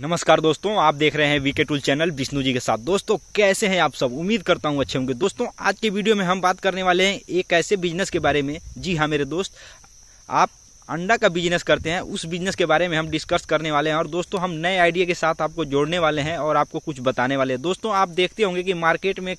नमस्कार दोस्तों आप देख रहे हैं VK tool channel Vishnu ji के साथ दोस्तों कैसे हैं आप सब उम्मीद करता हूं अच्छे होंगे दोस्तों आज के वीडियो में हम बात करने वाले हैं एक ऐसे बिजनेस के बारे में जी हाँ मेरे दोस्त आप अंडा का बिजनेस करते हैं उस बिजनेस के बारे में हम डिस्कस करने वाले हैं और दोस्तों हम नए आइडिया के साथ आपको जोड़ने वाले हैं और आपको कुछ बताने वाले हैं दोस्तों आप देखते होंगे कि मार्केट में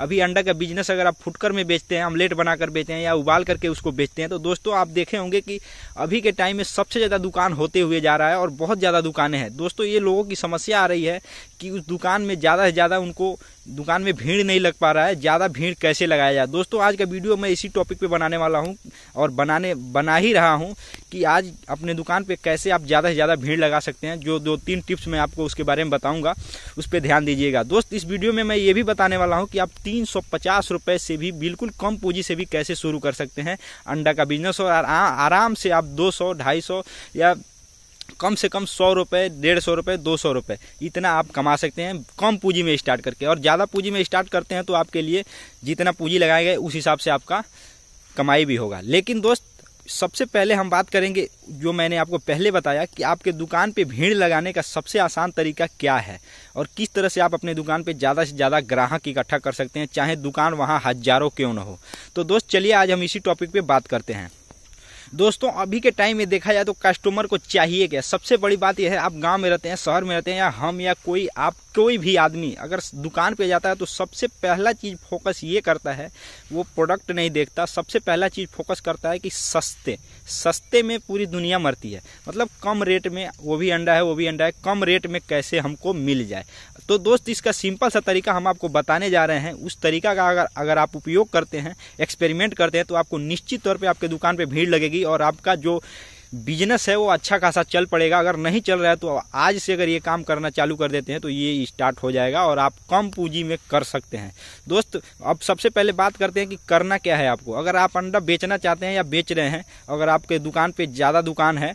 अभी अंडा का बिजनेस अगर आप फुटकर में बेचते हैं आमलेट बनाकर बेचते हैं या उबाल करके उसको बेचते हैं तो दोस्तों आप देखे होंगे कि अभी के टाइम में सबसे ज़्यादा दुकान होते हुए जा रहा है और बहुत ज़्यादा दुकानें हैं दोस्तों ये लोगों की समस्या आ रही है कि उस दुकान में ज़्यादा से ज़्यादा उनको दुकान में भीड़ नहीं लग पा रहा है ज़्यादा भीड़ कैसे लगाया जाए दोस्तों आज का वीडियो मैं इसी टॉपिक पे बनाने वाला हूँ और बनाने बना ही रहा हूँ कि आज अपने दुकान पे कैसे आप ज़्यादा से ज़्यादा भीड़ लगा सकते हैं जो दो तीन टिप्स मैं आपको उसके बारे में बताऊंगा उस पर ध्यान दीजिएगा दोस्त इस वीडियो में मैं ये भी बताने वाला हूँ कि आप तीन रुपए से भी बिल्कुल कम पूंजी से भी कैसे शुरू कर सकते हैं अंडा का बिजनेस और आराम से आप दो सौ या कम से कम सौ रुपये डेढ़ सौ रुपये दो सौ रुपये इतना आप कमा सकते हैं कम पूंजी में स्टार्ट करके और ज़्यादा पूंजी में स्टार्ट करते हैं तो आपके लिए जितना पूंजी लगाएंगे उस हिसाब से आपका कमाई भी होगा लेकिन दोस्त सबसे पहले हम बात करेंगे जो मैंने आपको पहले बताया कि आपके दुकान पे भीड़ लगाने का सबसे आसान तरीका क्या है और किस तरह से आप अपने दुकान पे ज़्यादा से ज़्यादा ग्राहक इकट्ठा कर सकते हैं चाहे दुकान वहाँ हजारों क्यों ना हो तो दोस्त चलिए आज हम इसी टॉपिक पे बात करते हैं दोस्तों अभी के टाइम में देखा जाए तो कस्टमर को चाहिए क्या सबसे बड़ी बात यह है आप गांव में रहते हैं शहर में रहते हैं या हम या कोई आप कोई भी आदमी अगर दुकान पे जाता है तो सबसे पहला चीज़ फोकस ये करता है वो प्रोडक्ट नहीं देखता सबसे पहला चीज़ फोकस करता है कि सस्ते सस्ते में पूरी दुनिया मरती है मतलब कम रेट में वो भी अंडा है वो भी अंडा है कम रेट में कैसे हमको मिल जाए तो दोस्त इसका सिंपल सा तरीका हम आपको बताने जा रहे हैं उस तरीका का अगर अगर आप उपयोग करते हैं एक्सपेरिमेंट करते हैं तो आपको निश्चित तौर पर आपके दुकान पर भीड़ लगेगी और आपका जो बिजनेस है वो अच्छा खासा चल पड़ेगा अगर नहीं चल रहा है तो आज से अगर ये काम करना चालू कर देते हैं तो ये स्टार्ट हो जाएगा और आप कम पूंजी में कर सकते हैं दोस्त अब सबसे पहले बात करते हैं कि करना क्या है आपको अगर आप अंडा बेचना चाहते हैं या बेच रहे हैं अगर आपके दुकान पर ज़्यादा दुकान है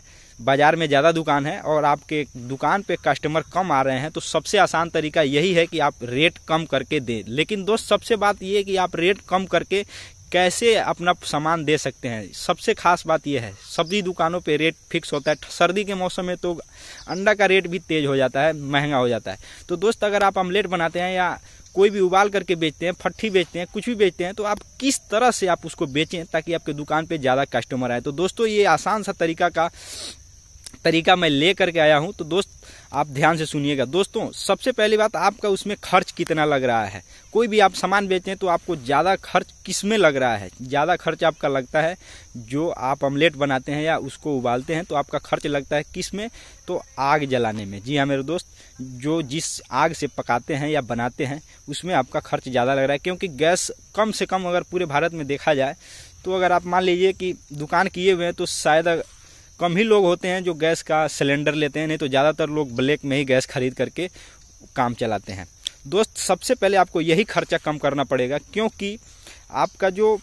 बाज़ार में ज़्यादा दुकान है और आपके दुकान पे कस्टमर कम आ रहे हैं तो सबसे आसान तरीका यही है कि आप रेट कम करके दें लेकिन दोस्त सबसे बात ये है कि आप रेट कम करके कैसे अपना सामान दे सकते हैं सबसे खास बात यह है सब्जी दुकानों पे रेट फिक्स होता है सर्दी के मौसम में तो अंडा का रेट भी तेज़ हो जाता है महंगा हो जाता है तो दोस्त अगर आप ऑमलेट बनाते हैं या कोई भी उबाल करके बेचते हैं फट्ठी बेचते हैं कुछ भी बेचते हैं तो आप किस तरह से आप उसको बेचें ताकि आपके दुकान पर ज़्यादा कस्टमर आए तो दोस्तों ये आसान सा तरीका का तरीका मैं ले करके आया हूँ तो दोस्त आप ध्यान से सुनिएगा दोस्तों सबसे पहली बात आपका उसमें खर्च कितना लग रहा है कोई भी आप सामान बेचते हैं तो आपको ज़्यादा खर्च किस में लग रहा है ज़्यादा खर्च आपका लगता है जो आप ऑमलेट बनाते हैं या उसको उबालते हैं तो आपका खर्च लगता है किस में तो आग जलाने में जी हाँ मेरे दोस्त जो जिस आग से पकाते हैं या बनाते हैं उसमें आपका खर्च ज़्यादा लग रहा है क्योंकि गैस कम से कम अगर पूरे भारत में देखा जाए तो अगर आप मान लीजिए कि दुकान किए हुए हैं तो शायद कम ही लोग होते हैं जो गैस का सिलेंडर लेते हैं नहीं तो ज़्यादातर लोग ब्लैक में ही गैस खरीद करके काम चलाते हैं दोस्त सबसे पहले आपको यही खर्चा कम करना पड़ेगा क्योंकि आपका जो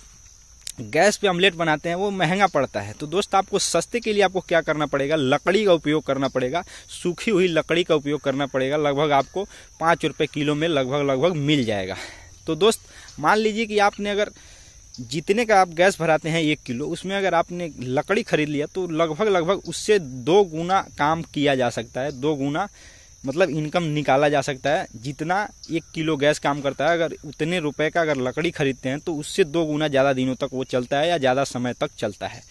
गैस पे ऑमलेट बनाते हैं वो महंगा पड़ता है तो दोस्त आपको सस्ते के लिए आपको क्या करना पड़ेगा लकड़ी का उपयोग करना पड़ेगा सूखी हुई लकड़ी का उपयोग करना पड़ेगा लगभग आपको पाँच रुपये किलो में लगभग लगभग मिल जाएगा तो दोस्त मान लीजिए कि आपने अगर जितने का आप गैस भराते हैं एक किलो उसमें अगर आपने लकड़ी खरीद लिया तो लगभग लगभग उससे दो गुना काम किया जा सकता है दो गुना मतलब इनकम निकाला जा सकता है जितना एक किलो गैस काम करता है अगर उतने रुपए का अगर लकड़ी खरीदते हैं तो उससे दो गुना ज़्यादा दिनों तक वो चलता है या ज़्यादा समय तक चलता है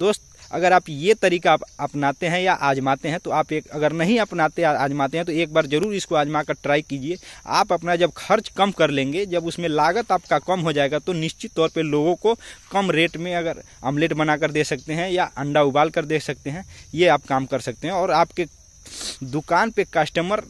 दोस्त अगर आप ये तरीका अपनाते हैं या आजमाते हैं तो आप एक अगर नहीं अपनाते आजमाते हैं तो एक बार ज़रूर इसको आजमा कर ट्राई कीजिए आप अपना जब खर्च कम कर लेंगे जब उसमें लागत आपका कम हो जाएगा तो निश्चित तौर पर लोगों को कम रेट में अगर आमलेट बना कर दे सकते हैं या अंडा उबाल कर दे सकते हैं ये आप काम कर सकते हैं और आपके दुकान पर कस्टमर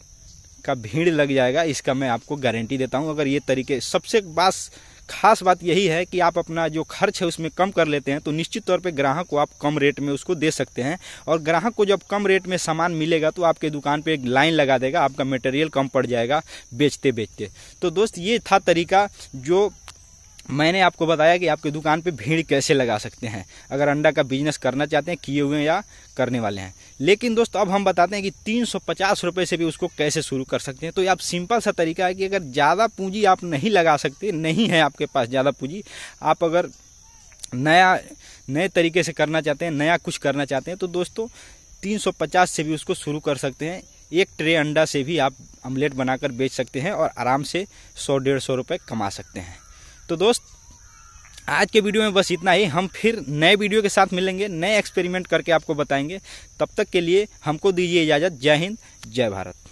का भीड़ लग जाएगा इसका मैं आपको गारंटी देता हूँ अगर ये तरीके सबसे बास खास बात यही है कि आप अपना जो खर्च है उसमें कम कर लेते हैं तो निश्चित तौर पे ग्राहक को आप कम रेट में उसको दे सकते हैं और ग्राहक को जब कम रेट में सामान मिलेगा तो आपके दुकान पे एक लाइन लगा देगा आपका मटेरियल कम पड़ जाएगा बेचते बेचते तो दोस्त ये था तरीका जो मैंने आपको बताया कि आपकी दुकान पे भीड़ कैसे लगा सकते हैं अगर अंडा का बिजनेस करना चाहते हैं किए हुए या करने वाले हैं लेकिन दोस्तों अब हम बताते हैं कि तीन सौ से भी उसको कैसे शुरू कर सकते हैं तो ये आप सिंपल सा तरीका है कि अगर ज़्यादा पूंजी आप नहीं लगा सकते नहीं है आपके पास ज़्यादा पूंजी आप अगर नया नए तरीके से करना चाहते हैं नया कुछ करना चाहते हैं तो दोस्तों तीन से भी उसको शुरू कर सकते हैं एक ट्रे अंडा से भी आप ऑमलेट बनाकर बेच सकते हैं और आराम से सौ डेढ़ सौ रुपये कमा सकते हैं तो दोस्त आज के वीडियो में बस इतना ही हम फिर नए वीडियो के साथ मिलेंगे नए एक्सपेरिमेंट करके आपको बताएंगे तब तक के लिए हमको दीजिए इजाज़त जय हिंद जय भारत